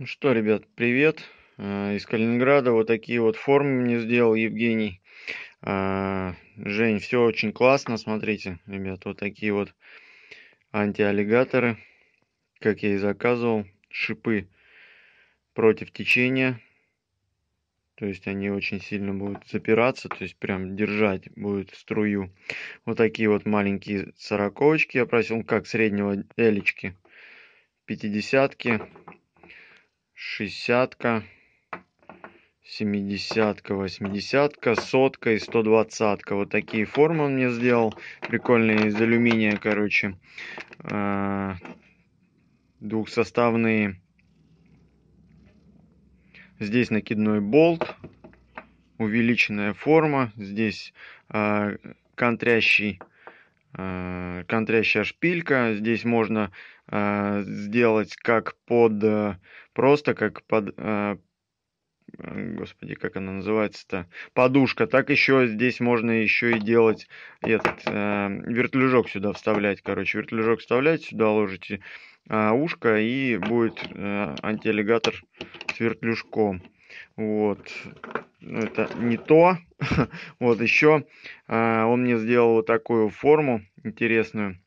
Ну что, ребят, привет а, из Калининграда. Вот такие вот формы мне сделал Евгений. А, Жень, все очень классно, смотрите, ребят, вот такие вот антиаллигаторы, как я и заказывал, шипы против течения, то есть они очень сильно будут запираться, то есть прям держать будет струю. Вот такие вот маленькие сороковочки я просил, как среднего элечки, пятидесятки шестьдесятка семидесятка восьмидесятка сотка и сто двадцатка вот такие формы он мне сделал прикольные из алюминия короче а, двухсоставные здесь накидной болт увеличенная форма здесь а, контрящий Э, контрящая шпилька. Здесь можно э, сделать как под э, просто как под э, Господи, как она называется-то? Подушка. Так еще здесь можно еще и делать этот э, вертлюжок сюда вставлять. Короче, вертлюжок вставлять, сюда ложите э, ушко и будет э, антиаллигатор с вертлюжком. Вот. ну Это не то. вот еще э, он мне сделал вот такую форму интересную.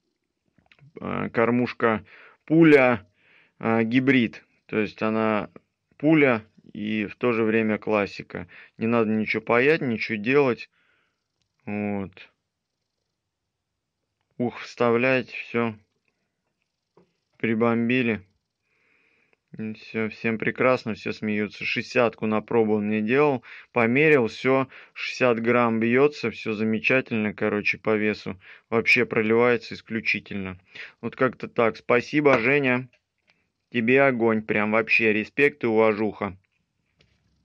А, кормушка пуля а, гибрид. То есть она пуля и в то же время классика. Не надо ничего паять, ничего делать. Вот. Ух, вставлять, все. Прибомбили. Все, всем прекрасно, все смеются. Шестьдесятку на пробу он мне делал, померил, все, 60 грамм бьется, все замечательно, короче, по весу. Вообще проливается исключительно. Вот как-то так. Спасибо, Женя. Тебе огонь, прям вообще респект и уважуха.